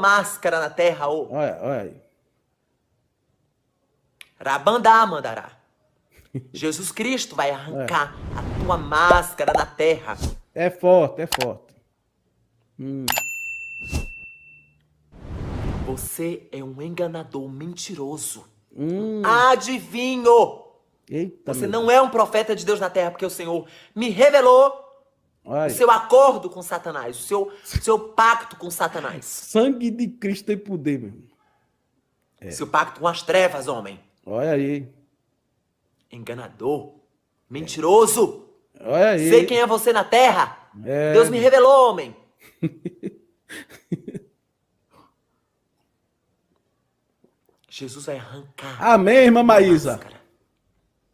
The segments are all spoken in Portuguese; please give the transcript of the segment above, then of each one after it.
máscara na terra, ô. Olha, olha aí. Rabandá mandará. Jesus Cristo vai arrancar é. a tua máscara da terra. É forte, é forte. Hum. Você é um enganador mentiroso. Hum. Adivinho! Eita, Você não é um profeta de Deus na terra, porque o Senhor me revelou Ai. O seu acordo com Satanás, o seu, seu pacto com Satanás. Sangue de Cristo tem poder, meu irmão. É. Seu pacto com as trevas, homem. Olha aí. Enganador. Mentiroso. É. Olha aí. Sei quem é você na terra. É. Deus me revelou, homem. Jesus vai arrancar. Amém, irmã Maísa.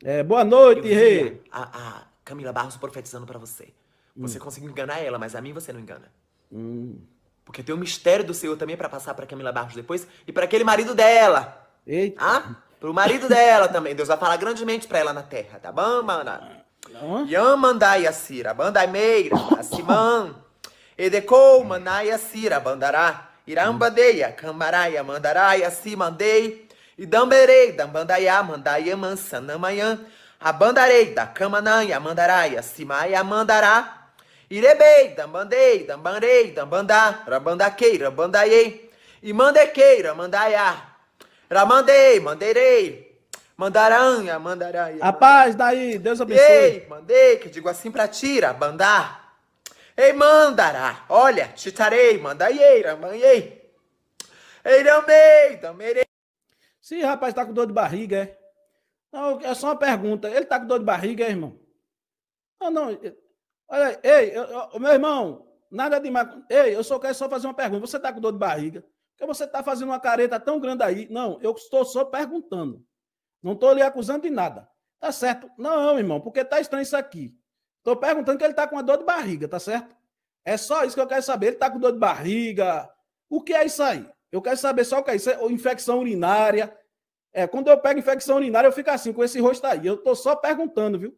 É, boa noite, rei. A, a Camila Barros profetizando para você. Você hum. conseguiu enganar ela, mas a mim você não engana. Hum. Porque tem o mistério do Senhor também para passar para Camila Barros depois e para aquele marido dela. Eita. Ah? Pro marido dela também. Deus vai falar grandemente para ela na terra, tá bom, mana? Yamandai Asira, Bandai Meira, Asimã, Edecou, Manai Assira, Bandará, Irambadeia, Camaraia, Mandaraia, Simandei, Idamberei, Dambandaiá, Mandaia, Mansanamaiã, Abandarei, da Camananha, Mandaraia, Simaia, Mandará, Irebei, dambandei, dambandei, dambandá, rabandaquei, rabandaiei, e mandequei, ramandaiá, ramandei, mandeirei, mandaranha, mandaraia. A paz daí, Deus abençoe. Ei, mandei, que digo assim pra ti, rabandá. Ei, mandará, olha, titarei, mandaiei, Ei, eiramei, damerei. Sim, rapaz, tá com dor de barriga, é? Não, é só uma pergunta. Ele tá com dor de barriga, é, irmão? Não, não, Olha aí, ei, eu, eu, meu irmão, nada demais. Ei, eu só quero só fazer uma pergunta. Você está com dor de barriga? Porque você está fazendo uma careta tão grande aí? Não, eu estou só perguntando. Não estou lhe acusando de nada. Tá certo? Não, irmão, porque tá estranho isso aqui. Estou perguntando que ele está com uma dor de barriga, tá certo? É só isso que eu quero saber. Ele está com dor de barriga. O que é isso aí? Eu quero saber só o que é isso. Ou é infecção urinária. É, quando eu pego infecção urinária, eu fico assim, com esse rosto aí. Eu estou só perguntando, viu?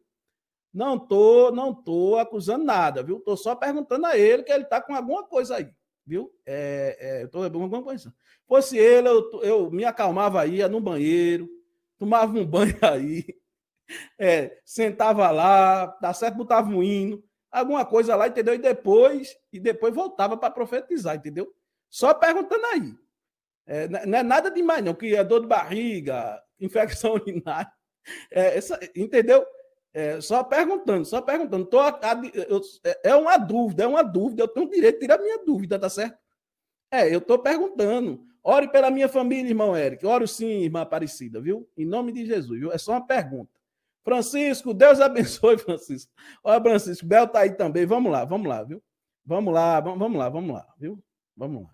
Não tô, não tô acusando nada, viu? Tô só perguntando a ele que ele tá com alguma coisa aí, viu? É, é, eu tô alguma coisa. Fosse ele, eu, eu me acalmava aí, ia no banheiro, tomava um banho aí, é, sentava lá, tá certo, botava um hino, alguma coisa lá, entendeu? E depois, e depois voltava para profetizar, entendeu? Só perguntando aí. É, né, não é nada demais, não, que é dor de barriga, infecção urinária, é, essa, entendeu? É, só perguntando, só perguntando. Tô, eu, é, é uma dúvida, é uma dúvida. Eu tenho direito de tirar minha dúvida, tá certo? É, eu estou perguntando. Ore pela minha família, irmão Eric. Ore sim, irmã Aparecida, viu? Em nome de Jesus, viu? É só uma pergunta. Francisco, Deus abençoe, Francisco. Olha, Francisco, Bel tá aí também. Vamos lá, vamos lá, viu? Vamos lá, vamos, lá, vamos lá, viu? Vamos lá.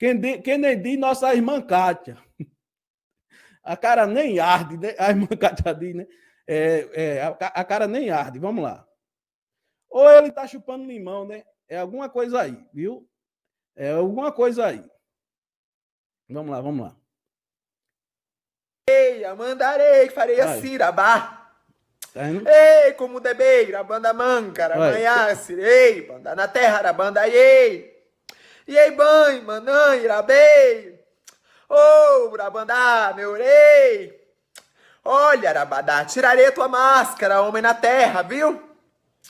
é Kennedy nossa irmã Kátia. A cara nem arde, né? A irmã Kátia diz, né? É, é, a, a, cara nem arde, vamos lá. Ou ele tá chupando limão, né? É alguma coisa aí, viu? É alguma coisa aí. Vamos lá, vamos lá. Ei, mandarei, farei a cirabá. Tá ei, como debeira, banda manca. manhã, cirei, banda na terra, banda ei. E aí, banho, manã, irabei. Ô, oh, brabandá, meu rei. Olha, Arabadá, tirarei a tua máscara, homem na terra, viu?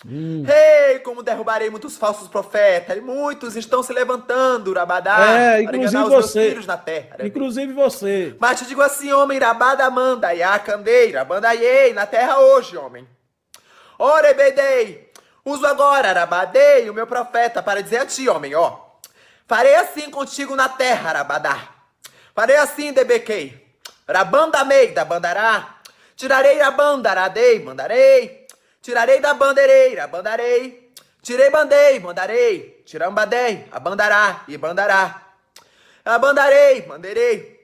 Hum. Ei, hey, como derrubarei muitos falsos profetas. E muitos estão se levantando, Rabadá. É, inclusive você. Terra, né? inclusive você. Mas te digo assim, homem, Rabada manda, a candeira, bandaiei na terra hoje, homem. Ore, bedei. Uso agora, Rabadei, o meu profeta, para dizer a ti, homem, ó. Farei assim contigo na terra, Rabadá. Farei assim, DBK. Rabanda da bandará. Tirarei da bandaradei, mandarei. Tirarei da bandeireira, bandarei. Tirei bandei, mandarei. Tirambadei, abandará e bandará. Abandarei, manderei.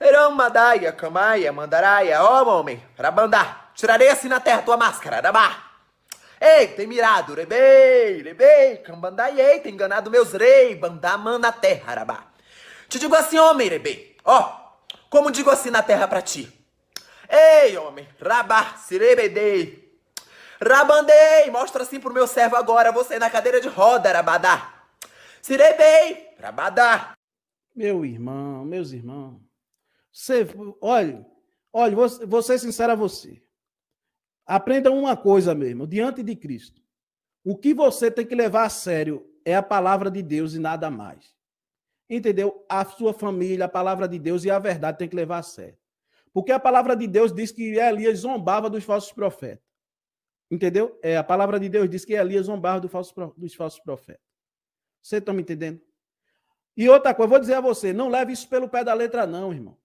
Eramadaia, camaia, mandaraia, ó oh, homem, rabandá. Tirarei assim na terra tua máscara, rabá. Ei, tem mirado, rebei, rebei, ei, tem enganado meus rei, bandaman na terra, rabá. Te digo assim, homem, rebei, ó, oh, como digo assim na terra para ti. Ei, homem, rabá, sirebedei. Rabandei, mostra assim pro meu servo agora, você na cadeira de roda, rabadá. Sirebei, rabadá. Meu irmão, meus irmãos, você, olha, olha, vou, vou ser sincero a você. Aprenda uma coisa mesmo, diante de Cristo. O que você tem que levar a sério é a palavra de Deus e nada mais. Entendeu? A sua família, a palavra de Deus e a verdade tem que levar a sério. Porque a palavra de Deus diz que Elias zombava dos falsos profetas. Entendeu? É, a palavra de Deus diz que Elias zombava dos falsos profetas. Você está me entendendo? E outra coisa, vou dizer a você, não leve isso pelo pé da letra não, irmão.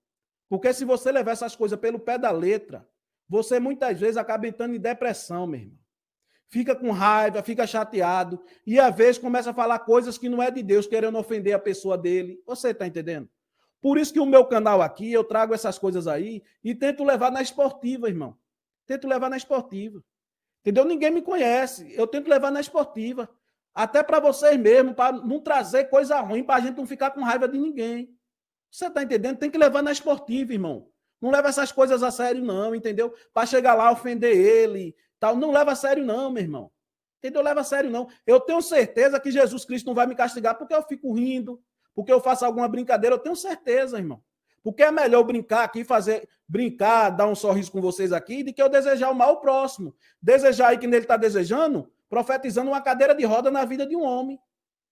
Porque se você levar essas coisas pelo pé da letra, você muitas vezes acaba entrando em depressão, meu irmão. Fica com raiva, fica chateado, e às vezes começa a falar coisas que não é de Deus, querendo ofender a pessoa dele. Você está entendendo? Por isso que o meu canal aqui, eu trago essas coisas aí e tento levar na esportiva, irmão. Tento levar na esportiva. Entendeu? Ninguém me conhece. Eu tento levar na esportiva. Até para vocês mesmo, para não trazer coisa ruim, para a gente não ficar com raiva de ninguém. Você tá entendendo? Tem que levar na esportiva, irmão. Não leva essas coisas a sério, não, entendeu? Para chegar lá, ofender ele, tal. Não leva a sério, não, meu irmão. Entendeu? Leva a sério, não. Eu tenho certeza que Jesus Cristo não vai me castigar porque eu fico rindo, porque eu faço alguma brincadeira, eu tenho certeza, irmão. Porque é melhor brincar aqui, fazer brincar, dar um sorriso com vocês aqui, do que eu desejar o mal próximo. Desejar aí que ele está desejando, profetizando uma cadeira de roda na vida de um homem.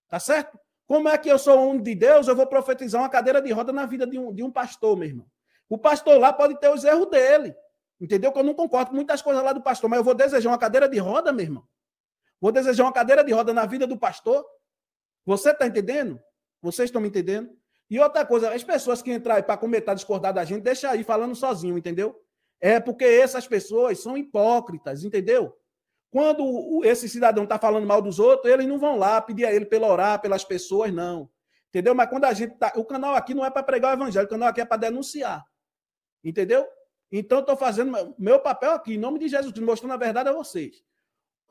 Tá certo? Como é que eu sou homem de Deus? Eu vou profetizar uma cadeira de roda na vida de um, de um pastor, meu irmão. O pastor lá pode ter os erros dele. Entendeu? Que eu não concordo com muitas coisas lá do pastor, mas eu vou desejar uma cadeira de roda, meu irmão. Vou desejar uma cadeira de roda na vida do pastor. Você está entendendo? Vocês estão me entendendo? E outra coisa, as pessoas que entrarem para comentar, tá discordar da gente, deixa aí falando sozinho, entendeu? É porque essas pessoas são hipócritas, entendeu? Quando esse cidadão está falando mal dos outros, eles não vão lá pedir a ele pelo orar, pelas pessoas, não. Entendeu? Mas quando a gente tá. O canal aqui não é para pregar o evangelho, o canal aqui é para denunciar. Entendeu? Então, estou fazendo meu papel aqui, em nome de Jesus, mostrando a verdade a vocês.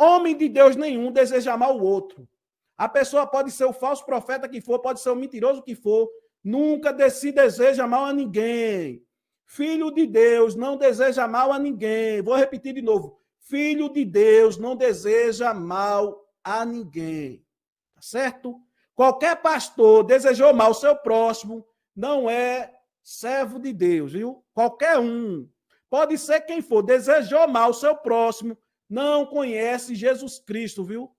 Homem de Deus nenhum deseja mal o outro. A pessoa pode ser o falso profeta que for, pode ser o mentiroso que for, nunca se deseja mal a ninguém. Filho de Deus não deseja mal a ninguém. Vou repetir de novo. Filho de Deus não deseja mal a ninguém. Tá certo? Qualquer pastor desejou mal ao seu próximo não é servo de Deus, viu? Qualquer um. Pode ser quem for, desejou mal ao seu próximo, não conhece Jesus Cristo, viu?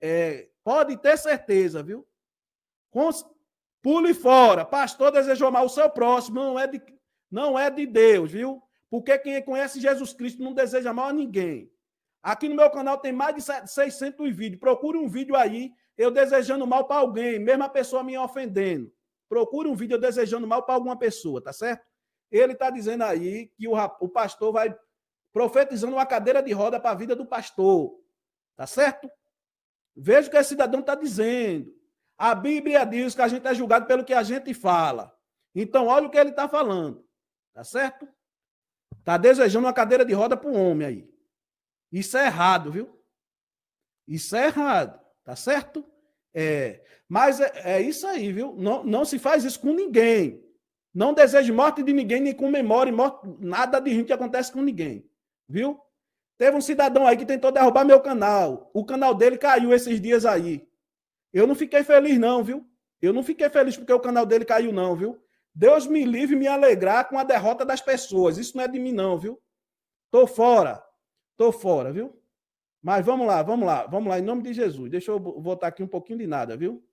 É, Pode ter certeza, viu? Pule fora. Pastor desejou mal o seu próximo, não é de, não é de Deus, viu? Porque quem conhece Jesus Cristo não deseja mal a ninguém. Aqui no meu canal tem mais de 600 vídeos. Procure um vídeo aí, eu desejando mal para alguém, mesmo a pessoa me ofendendo. Procure um vídeo eu desejando mal para alguma pessoa, tá certo? Ele está dizendo aí que o, o pastor vai profetizando uma cadeira de roda para a vida do pastor, tá certo? Veja o que esse cidadão está dizendo. A Bíblia diz que a gente é julgado pelo que a gente fala. Então, olha o que ele está falando. Tá certo? Tá desejando uma cadeira de roda para o homem aí. Isso é errado, viu? Isso é errado. Tá certo? É, mas é, é, isso aí, viu? Não, não se faz isso com ninguém. Não deseje morte de ninguém, nem comemore morte, nada de ruim que acontece com ninguém. Viu? Teve um cidadão aí que tentou derrubar meu canal. O canal dele caiu esses dias aí. Eu não fiquei feliz, não, viu? Eu não fiquei feliz porque o canal dele caiu, não, viu? Deus me livre me alegrar com a derrota das pessoas. Isso não é de mim, não, viu? Tô fora. Tô fora, viu? Mas vamos lá, vamos lá, vamos lá, em nome de Jesus. Deixa eu voltar aqui um pouquinho de nada, viu?